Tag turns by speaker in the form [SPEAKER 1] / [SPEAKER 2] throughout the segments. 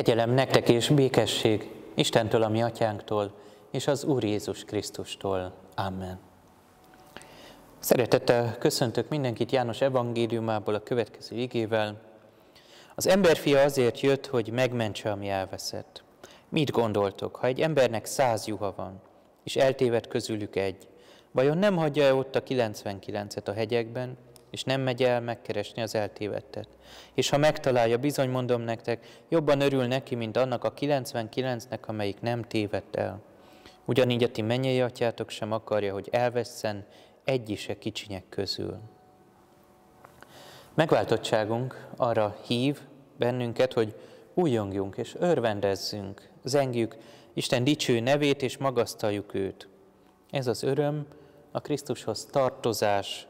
[SPEAKER 1] Kegyelem nektek és békesség Istentől, a mi atyánktól, és az Úr Jézus Krisztustól. Amen. Szeretettel köszöntök mindenkit János evangéliumából a következő igével. Az emberfia azért jött, hogy megmentse, ami elveszett. Mit gondoltok, ha egy embernek száz juha van, és eltévedt közülük egy, vajon nem hagyja -e ott a 99-et a hegyekben, és nem megy el megkeresni az eltévedtet. És ha megtalálja, bizony mondom nektek, jobban örül neki, mint annak a 99-nek, amelyik nem tévedt el. Ugyanígy a ti mennyei atyátok sem akarja, hogy elvesszen egy is kicsinyek közül. Megváltottságunk arra hív bennünket, hogy újjongjunk és örvendezzünk, zengjük Isten dicső nevét és magasztaljuk őt. Ez az öröm, a Krisztushoz tartozás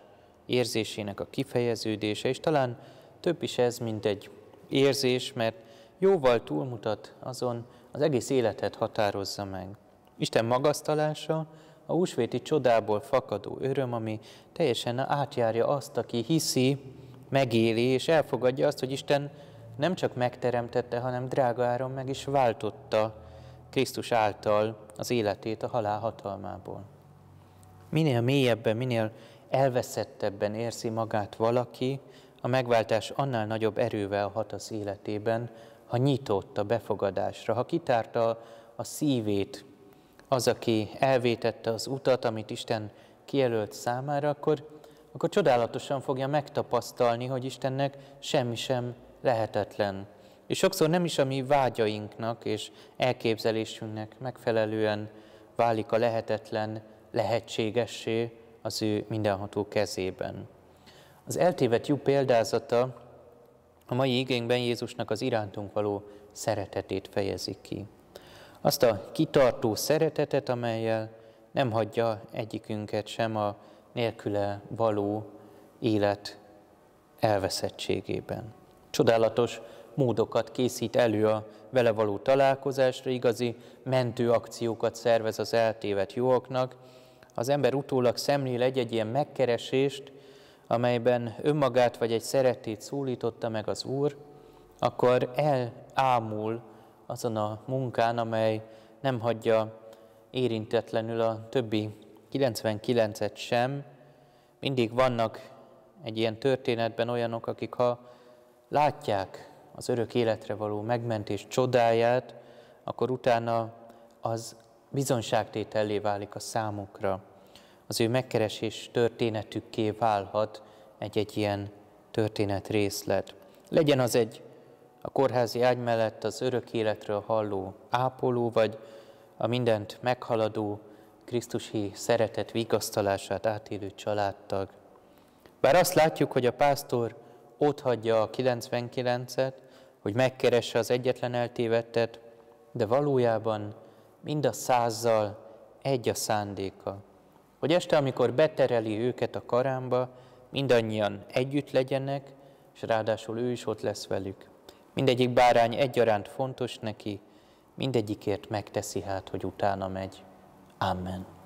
[SPEAKER 1] érzésének a kifejeződése, és talán több is ez, mint egy érzés, mert jóval túlmutat azon, az egész életet határozza meg. Isten magasztalása, a húsvéti csodából fakadó öröm, ami teljesen átjárja azt, aki hiszi, megéli és elfogadja azt, hogy Isten nem csak megteremtette, hanem drága áron meg is váltotta Krisztus által az életét a halál hatalmából. Minél mélyebben, minél elveszettebben érzi magát valaki, a megváltás annál nagyobb erővel hat az életében, ha nyitott a befogadásra, ha kitárta a szívét az, aki elvétette az utat, amit Isten kijelölt számára, akkor, akkor csodálatosan fogja megtapasztalni, hogy Istennek semmi sem lehetetlen. És sokszor nem is a mi vágyainknak és elképzelésünknek megfelelően válik a lehetetlen lehetségessé, az ő mindenható kezében. Az eltévedt jó példázata a mai igényben Jézusnak az irántunk való szeretetét fejezi ki. Azt a kitartó szeretetet, amelyel nem hagyja egyikünket sem a nélküle való élet elveszettségében. Csodálatos módokat készít elő a vele való találkozásra, igazi mentőakciókat szervez az eltévedt jóaknak, az ember utólag szemlél egy-egy ilyen megkeresést, amelyben önmagát vagy egy szeretét szólította meg az Úr, akkor elámul azon a munkán, amely nem hagyja érintetlenül a többi 99-et sem. Mindig vannak egy ilyen történetben olyanok, akik ha látják az örök életre való megmentés csodáját, akkor utána az bizonságtétellé válik a számukra, Az ő megkeresés történetükké válhat egy-egy ilyen történet részlet. Legyen az egy a kórházi ágy mellett az örök életről halló ápoló, vagy a mindent meghaladó Krisztusi szeretet vigasztalását átélő családtag. Bár azt látjuk, hogy a pásztor ott hagyja a 99-et, hogy megkeresse az egyetlen eltévedtet, de valójában mind a százzal egy a szándéka, hogy este, amikor betereli őket a karámba, mindannyian együtt legyenek, és ráadásul ő is ott lesz velük. Mindegyik bárány egyaránt fontos neki, mindegyikért megteszi hát, hogy utána megy. Amen.